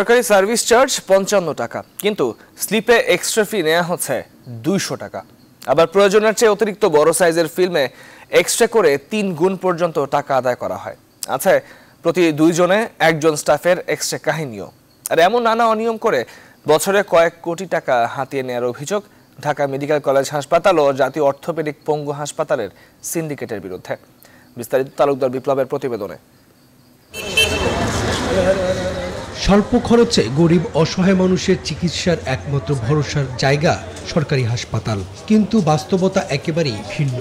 সরকারি service charge পঞ্চান্ন টাকা কিন্তু স্লিপে এক্সট্রা ফি নেওয়া হচ্ছে দুইশো টাকা আবার প্রয়োজনের চেয়ে অতিরিক্ত বড় সাইজের ফিল্মে এক্সট্রা করে তিন গুণ পর্যন্ত টাকা আদায় করা হয় আছে আচ্ছা, প্রতি দুইজনে একজন স্টাফের এক্সট্রা কাহিনীও আর এমন নানা অনিয়ম করে বছরে কয়েক কোটি টাকা হাতিয়ে নেওয়ার অভিযোগ ঢাকা মেডিকেল কলেজ হাসপাতাল ও জাতীয় অর্থোপেডিক পঙ্গু হাসপাতালের সিন্ডিকেটের বিরুদ্ধে বিস্তারিত তালুকদার বিপ্লবের প্রতিবেদনে স্বল্প খরচে গরিব অসহায় মানুষের চিকিৎসার একমাত্র ভরসার জায়গা সরকারি হাসপাতাল কিন্তু বাস্তবতা একেবারেই ভিন্ন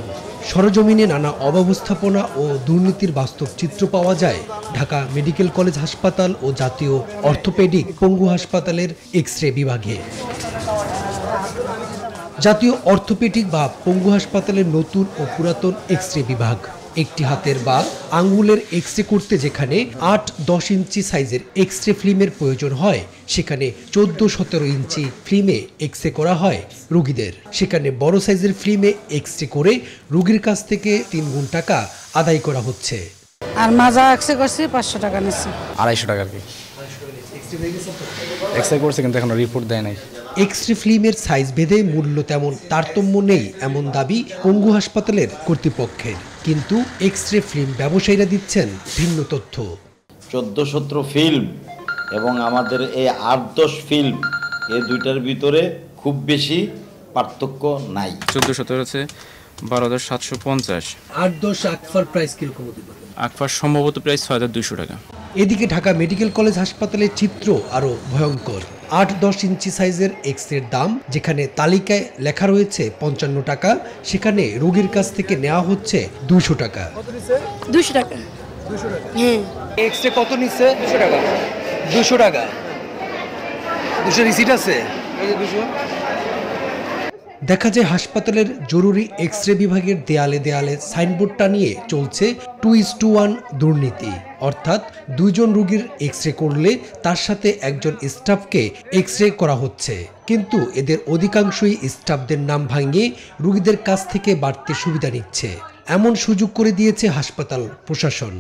সরজমিনে নানা অব্যবস্থাপনা ও দুর্নীতির বাস্তব চিত্র পাওয়া যায় ঢাকা মেডিকেল কলেজ হাসপাতাল ও জাতীয় অর্থোপেডিক পঙ্গু হাসপাতালের এক্স রে বিভাগে জাতীয় অর্থোপেডিক বা পঙ্গু হাসপাতালের নতুন ও পুরাতন এক্স রে বিভাগ একটি হাতের বা আঙ্গুলের এক্স রে করতে যেখানে আট দশ ইঞ্চি সাইজের এক্স রে ফিল্মের প্রয়োজন হয় সেখানে চোদ্দ সতেরো ইঞ্চি ফিল্মে এক্স রে করা হয় রুগীদের সেখানে বড় সাইজের ফিল্মে এক্স রে করে রুগীর কাছ থেকে তিন গুণ টাকা আদায় করা হচ্ছে আর মাজা এক্সরে করছি পাঁচশো টাকা নিচ্ছে আড়াইশো টাকা আর করছে কিন্তু এখনো রিপোর্ট দেয় নাই এক্সরে ফিল্মের সাইজ ভেদে মূল্য তেমন তারতম্য নেই এমন দাবি পঙ্গু হাসপাতালের কর্তৃপক্ষের কিন্তু এক্স রে ফিল্ম ব্যবসায়ীরা দিচ্ছেন ভিন্ন তথ্য চোদ্দ সতেরো ফিল্ম এবং আমাদের এই আট দশ ফিল্ম এই দুইটার ভিতরে খুব বেশি পার্থক্য নাই চোদ্দো সতেরো হচ্ছে বারো হাজার সাতশো পঞ্চাশ আট দশ আকফার প্রাইস কীরকম আকফার সম্ভবত প্রাইস ছয় হাজার দুশো টাকা এদিকে ঢাকা মেডিকেল কলেজ হাসপাতালের চিত্র আরও ভয়ঙ্কর আট দশ ইঞ্চি সাইজের এক্সরের দাম যেখানে তালিকায় লেখা রয়েছে পঞ্চান্ন টাকা সেখানে রোগীর কাছ থেকে নেওয়া হচ্ছে দুশো টাকা দুশো টাকা এক্সরে কত নিচ্ছে দুশো টাকা দুশো টাকা দুশো রিসিট আছে দেখা যায় হাসপাতালের জরুরি এক্স রে বিভাগের দেয়ালে দেয়ালে সাইনবোর্ড টানিয়ে চলছে টু ইস টু ওয়ান দুর্নীতি অর্থাৎ দুজন রোগীর এক্স রে করলে তার সাথে একজন স্টাফকে এক্স রে করা হচ্ছে কিন্তু এদের অধিকাংশই স্টাফদের নাম ভাঙিয়ে রুগীদের কাছ থেকে বাড়তে সুবিধা নিচ্ছে এমন সুযোগ করে দিয়েছে হাসপাতাল প্রশাসন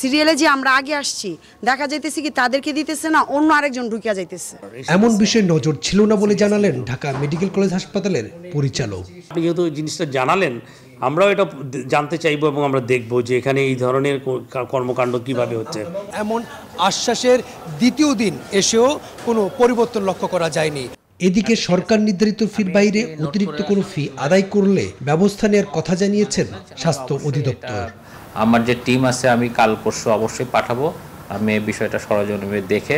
সিরিয়ালে যে আমরা আগে আসছি দেখা যাইতেছে কি তাদেরকে দিতেছে না অন্য আরেকজন ঢুকিয়া যাইতেছে এমন বিষয়ে নজর ছিল না বলে জানালেন ঢাকা মেডিকেল কলেজ হাসপাতালের পরিচালক আপনি যেহেতু জিনিসটা জানালেন আমরাও এটা জানতে চাইবো এবং আমরা দেখব যে এখানে এই ধরনের কর্মকাণ্ড কিভাবে হচ্ছে এমন আশ্বাসের দ্বিতীয় দিন এসেও কোনো পরিবর্তন লক্ষ্য করা যায়নি এদিকে সরকার নির্ধারিত ফির বাইরে অতিরিক্ত কোনো ফি আদায় করলে ব্যবস্থা নেওয়ার কথা জানিয়েছেন স্বাস্থ্য অধিদপ্তর আমার যে টিম আছে আমি কাল পরশু অবশ্যই পাঠাবো আমি এই বিষয়টা সরজমিনে দেখে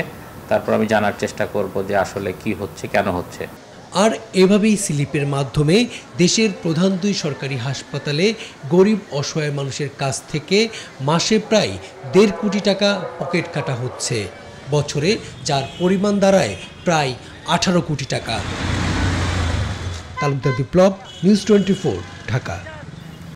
তারপর আমি জানার চেষ্টা করব যে আসলে কি হচ্ছে কেন হচ্ছে আর এভাবেই স্লিপের মাধ্যমে দেশের প্রধান দুই সরকারি হাসপাতালে গরিব অসহায় মানুষের কাছ থেকে মাসে প্রায় দেড় কোটি টাকা পকেট কাটা হচ্ছে বছরে যার পরিমাণ দাঁড়ায় প্রায় আঠারো কোটি টাকা তালুকদার বিপ্লব নিউজ টোয়েন্টি ঢাকা